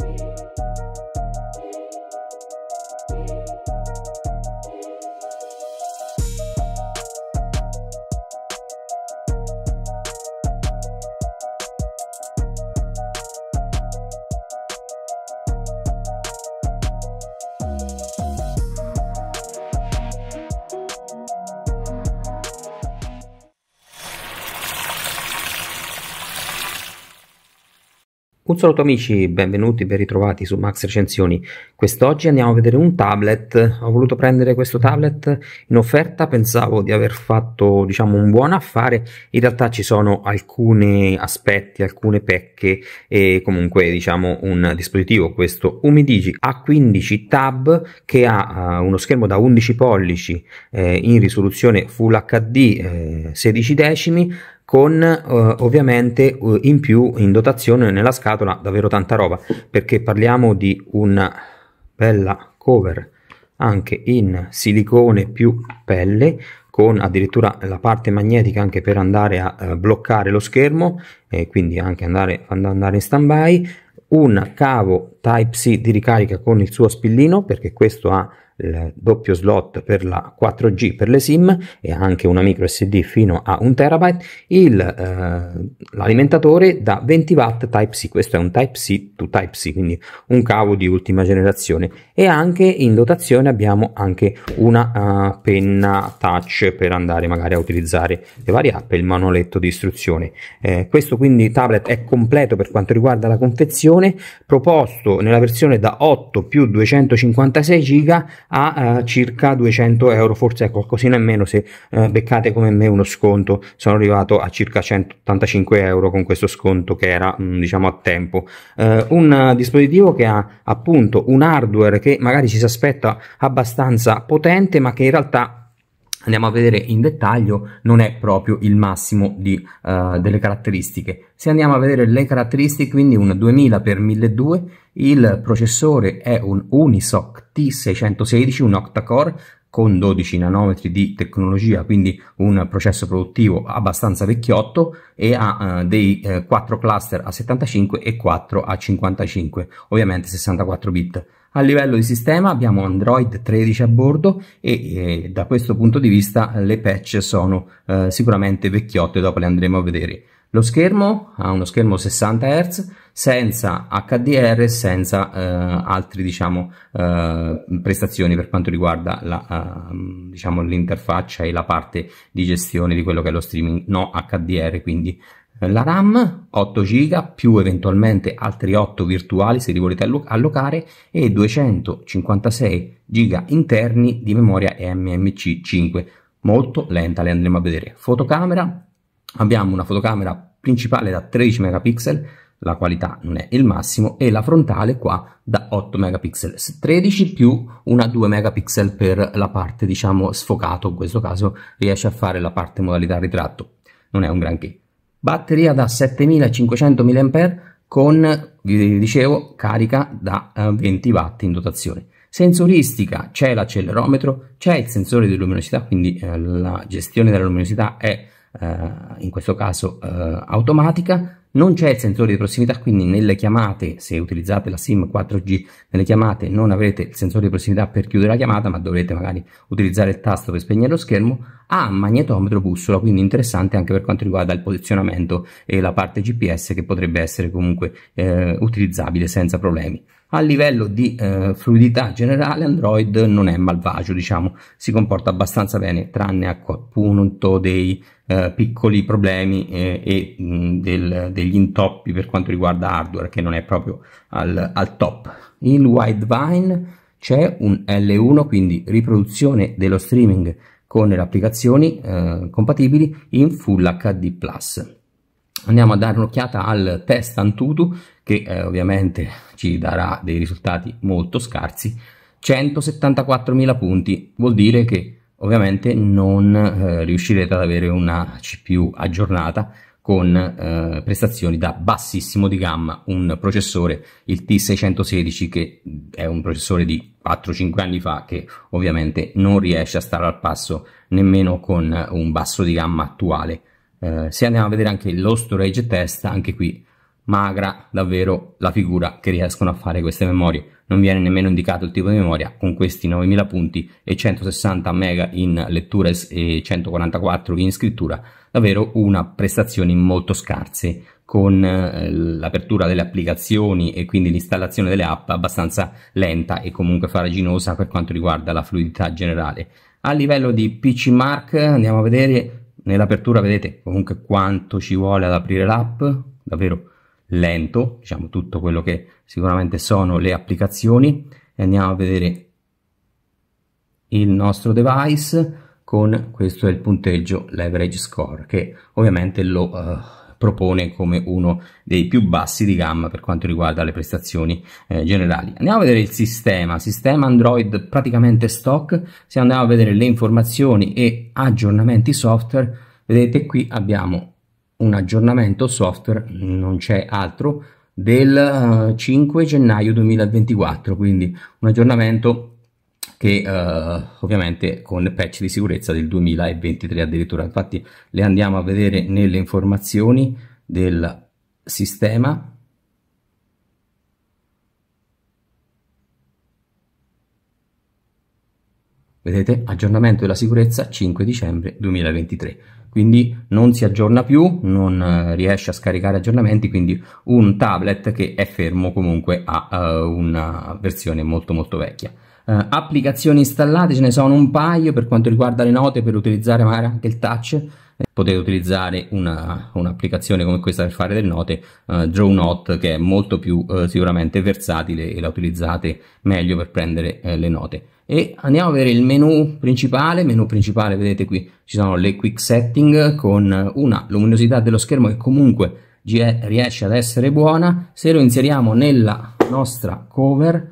Thank you. Un saluto amici, benvenuti, ben ritrovati su Max Recensioni. Quest'oggi andiamo a vedere un tablet. Ho voluto prendere questo tablet in offerta, pensavo di aver fatto diciamo un buon affare. In realtà ci sono alcuni aspetti, alcune pecche e comunque diciamo un dispositivo questo Umidigi A15 Tab che ha uh, uno schermo da 11 pollici eh, in risoluzione Full HD eh, 16 decimi con eh, ovviamente eh, in più in dotazione nella scatola davvero tanta roba perché parliamo di una bella cover anche in silicone più pelle con addirittura la parte magnetica anche per andare a eh, bloccare lo schermo e quindi anche andare, andare in stand by un cavo Type-C di ricarica con il suo spillino perché questo ha doppio slot per la 4G per le SIM e anche una micro SD fino a 1 terabyte, il, eh, l'alimentatore da 20 watt Type-C, questo è un Type-C to Type-C, quindi un cavo di ultima generazione e anche in dotazione abbiamo anche una uh, penna touch per andare magari a utilizzare le varie app e il manualetto di istruzione. Eh, questo quindi tablet è completo per quanto riguarda la confezione, proposto nella versione da 8 più 256 giga a eh, circa 200 euro, forse qualcosina in meno se eh, beccate come me uno sconto. Sono arrivato a circa 185 euro con questo sconto che era mh, mm, diciamo a tempo. Eh, un dispositivo che ha appunto un hardware che magari ci si aspetta abbastanza potente ma che in realtà andiamo a vedere in dettaglio non è proprio il massimo di, uh, delle caratteristiche se andiamo a vedere le caratteristiche quindi un 2000 x 1002 il processore è un Unisoc T616 un octa core con 12 nanometri di tecnologia, quindi un processo produttivo abbastanza vecchiotto e ha eh, dei eh, 4 cluster a 75 e 4 a 55, ovviamente 64 bit. A livello di sistema abbiamo Android 13 a bordo e eh, da questo punto di vista le patch sono eh, sicuramente vecchiotte, dopo le andremo a vedere. Lo schermo ha uno schermo 60 Hz senza HDR e senza eh, altre diciamo, eh, prestazioni per quanto riguarda la, eh, diciamo, l'interfaccia e la parte di gestione di quello che è lo streaming no HDR. Quindi eh, la RAM 8 GB più eventualmente altri 8 virtuali se li volete allocare e 256 GB interni di memoria MMC 5 Molto lenta, le andremo a vedere. Fotocamera Abbiamo una fotocamera principale da 13 megapixel, la qualità non è il massimo, e la frontale qua da 8 megapixel, 13 più una 2 megapixel per la parte diciamo sfocato, in questo caso riesce a fare la parte modalità ritratto, non è un granché. Batteria da 7500 mAh con, vi dicevo, carica da 20 eh, watt in dotazione. Sensoristica c'è l'accelerometro, c'è il sensore di luminosità, quindi eh, la gestione della luminosità è eh, in questo caso eh, automatica. Non c'è il sensore di prossimità, quindi nelle chiamate, se utilizzate la SIM 4G, nelle chiamate non avrete il sensore di prossimità per chiudere la chiamata, ma dovrete magari utilizzare il tasto per spegnere lo schermo. Ha ah, magnetometro bussola, quindi interessante anche per quanto riguarda il posizionamento e la parte GPS che potrebbe essere comunque eh, utilizzabile senza problemi. A livello di eh, fluidità generale Android non è malvagio, diciamo, si comporta abbastanza bene, tranne a ecco, appunto dei eh, piccoli problemi eh, e mh, mm, del, degli intoppi per quanto riguarda hardware, che non è proprio al, al top. In Widevine c'è un L1, quindi riproduzione dello streaming con le applicazioni eh, compatibili in Full HD+ andiamo a dare un'occhiata al test Antutu che eh, ovviamente ci darà dei risultati molto scarsi 174.000 punti vuol dire che ovviamente non eh, riuscirete ad avere una CPU aggiornata con eh, prestazioni da bassissimo di gamma un processore il T616 che è un processore di 4-5 anni fa che ovviamente non riesce a stare al passo nemmeno con eh, un basso di gamma attuale eh, se andiamo a vedere anche lo storage test, anche qui magra davvero la figura che riescono a fare queste memorie. Non viene nemmeno indicato il tipo di memoria con questi 9000 punti e 160 mega in lettura e 144 in scrittura, davvero una prestazione molto scarse con eh, l'apertura delle applicazioni e quindi l'installazione delle app abbastanza lenta e comunque faraginosa per quanto riguarda la fluidità generale. A livello di PC Mark andiamo a vedere nell'apertura vedete comunque quanto ci vuole ad aprire l'app, davvero lento, diciamo tutto quello che sicuramente sono le applicazioni e andiamo a vedere il nostro device con questo è il punteggio leverage score che ovviamente lo uh, propone come uno dei più bassi di gamma per quanto riguarda le prestazioni eh, generali. Andiamo a vedere il sistema, sistema Android praticamente stock, se andiamo a vedere le informazioni e aggiornamenti software, vedete qui abbiamo un aggiornamento software, non c'è altro, del 5 eh, gennaio 2024, quindi un aggiornamento che uh, ovviamente con patch di sicurezza del 2023 addirittura. Infatti le andiamo a vedere nelle informazioni del sistema Vedete? Aggiornamento della sicurezza 5 dicembre 2023. Quindi non si aggiorna più, non eh, riesce a scaricare aggiornamenti, quindi un tablet che è fermo comunque a uh, una versione molto molto vecchia. Uh, applicazioni installate ce ne sono un paio per quanto riguarda le note per utilizzare magari anche il touch eh, potete utilizzare una, un'applicazione come questa per fare delle note uh, eh, DrawNote che è molto più uh, sicuramente versatile e la utilizzate meglio per prendere uh, le note e andiamo a vedere il menu principale menu principale vedete qui ci sono le quick setting con una luminosità dello schermo che comunque riesce ad essere buona se lo inseriamo nella nostra cover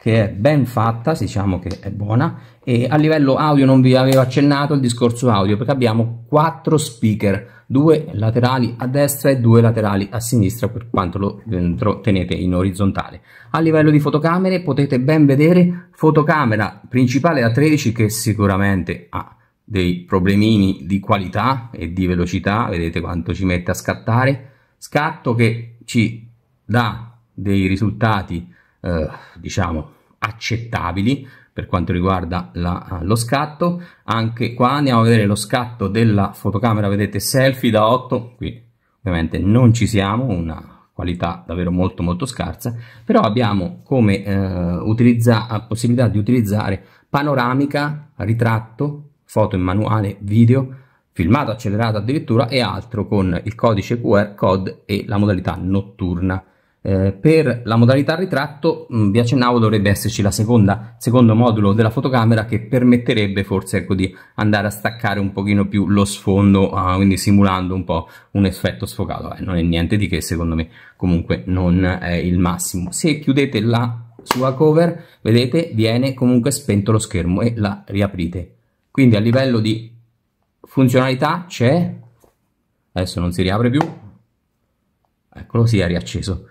che è ben fatta, diciamo che è buona, e a livello audio non vi avevo accennato il discorso audio perché abbiamo quattro speaker, due laterali a destra e due laterali a sinistra per quanto lo dentro tenete in orizzontale. A livello di fotocamere potete ben vedere fotocamera principale da 13 che sicuramente ha dei problemini di qualità e di velocità, vedete quanto ci mette a scattare, scatto che ci dà dei risultati eh, diciamo accettabili per quanto riguarda la, eh, lo scatto anche qua andiamo a vedere lo scatto della fotocamera vedete selfie da 8 qui ovviamente non ci siamo una qualità davvero molto molto scarsa però abbiamo come eh, utilizza, eh, possibilità di utilizzare panoramica ritratto foto in manuale video filmato accelerato addirittura e altro con il codice QR code e la modalità notturna eh, per la modalità ritratto, mh, mm, vi accennavo, dovrebbe esserci la seconda, secondo modulo della fotocamera che permetterebbe forse ecco, di andare a staccare un pochino più lo sfondo, ah, quindi simulando un po' un effetto sfocato. Eh, non è niente di che, secondo me comunque non è il massimo. Se chiudete la sua cover, vedete, viene comunque spento lo schermo e la riaprite. Quindi a livello di funzionalità c'è, adesso non si riapre più, eccolo, si è riacceso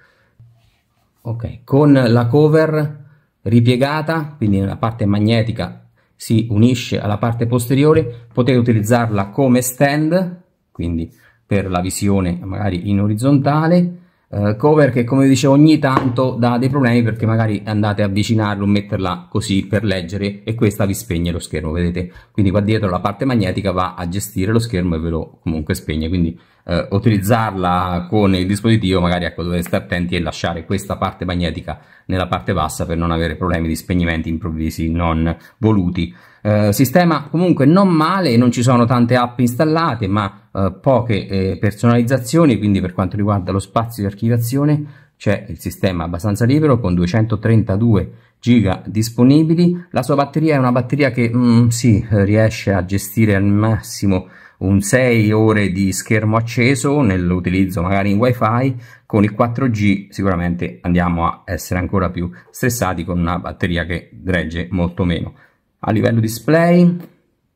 ok con la cover ripiegata quindi la parte magnetica si unisce alla parte posteriore potete utilizzarla come stand quindi per la visione magari in orizzontale eh, cover che come dicevo ogni tanto dà dei problemi perché magari andate a avvicinarlo, metterla così per leggere e questa vi spegne lo schermo, vedete? Quindi qua dietro la parte magnetica va a gestire lo schermo e ve lo comunque spegne, quindi eh, utilizzarla con il dispositivo magari ecco, dovete stare attenti e lasciare questa parte magnetica nella parte bassa per non avere problemi di spegnimenti improvvisi non voluti. Eh, sistema comunque non male, non ci sono tante app installate, ma eh, poche eh, personalizzazioni, quindi per quanto riguarda lo spazio di archiviazione c'è il sistema abbastanza libero con 232 giga disponibili. La sua batteria è una batteria che mm, si sì, riesce a gestire al massimo un 6 ore di schermo acceso nell'utilizzo magari in wifi con il 4G sicuramente andiamo a essere ancora più stressati con una batteria che regge molto meno a livello display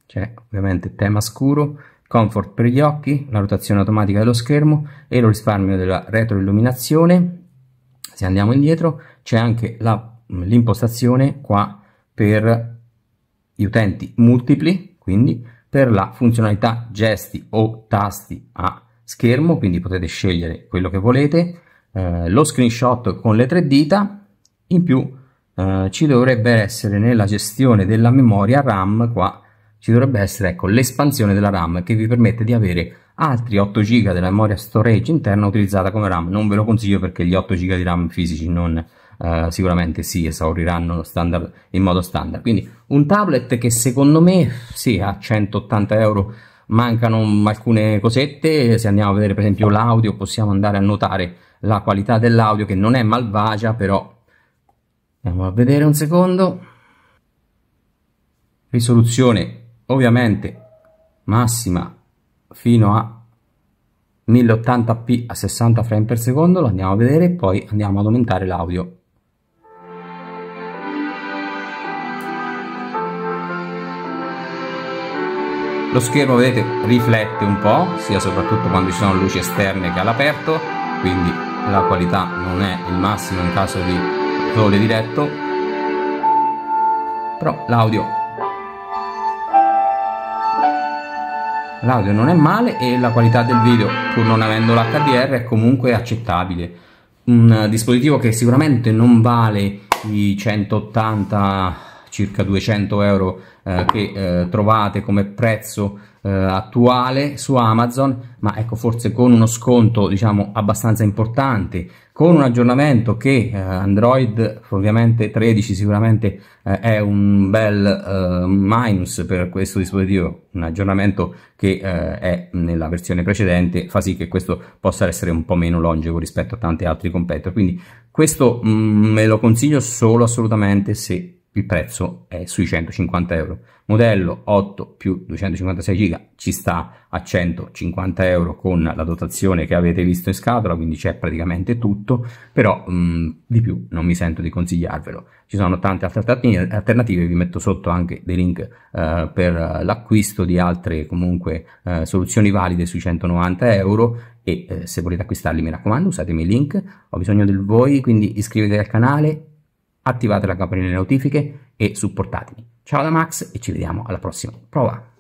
c'è ovviamente tema scuro, comfort per gli occhi, la rotazione automatica dello schermo e lo risparmio della retroilluminazione. Se andiamo indietro c'è anche mm, l'impostazione qua per gli utenti multipli, quindi per la funzionalità gesti o tasti a schermo, quindi potete scegliere quello che volete, eh, lo screenshot con le tre dita, in più eh, ci dovrebbe essere nella gestione della memoria RAM qua ci dovrebbe essere ecco, l'espansione della RAM che vi permette di avere altri 8 GB della memoria storage interna utilizzata come RAM. Non ve lo consiglio perché gli 8 GB di RAM fisici non eh, sicuramente si esauriranno standard, in modo standard. Quindi un tablet che secondo me sì, a 180 euro mancano alcune cosette. Se andiamo a vedere per esempio l'audio possiamo andare a notare la qualità dell'audio che non è malvagia però andiamo a vedere un secondo risoluzione ovviamente massima fino a 1080p a 60 frame per secondo lo andiamo a vedere e poi andiamo ad aumentare l'audio lo schermo vedete riflette un po' sia soprattutto quando ci sono luci esterne che all'aperto quindi la qualità non è il massimo in caso di colore diretto però l'audio l'audio non è male e la qualità del video pur non avendo l'HDR è comunque accettabile un eh, dispositivo che sicuramente non vale i 180 circa 200 euro eh, che eh, trovate come prezzo eh, attuale su Amazon, ma ecco forse con uno sconto diciamo abbastanza importante, con un aggiornamento che eh, Android ovviamente 13 sicuramente eh, è un bel eh, minus per questo dispositivo, un aggiornamento che è nella versione precedente fa sì che questo possa essere un po' meno longevo rispetto a tanti altri competitor, quindi questo mm, me lo consiglio solo assolutamente se il prezzo è sui 150 euro. Modello 8 più 256 giga ci sta a 150 euro con la dotazione che avete visto in scatola, quindi c'è praticamente tutto, però mh, mm, di più non mi sento di consigliarvelo. Ci sono tante altre alternative, vi metto sotto anche dei link eh, per l'acquisto di altre comunque eh, soluzioni valide sui 190 euro e eh, se volete acquistarli mi raccomando usatemi il link, ho bisogno del voi, quindi iscrivetevi al canale attivate la campanella di notifiche e supportatemi. Ciao da Max e ci vediamo alla prossima prova.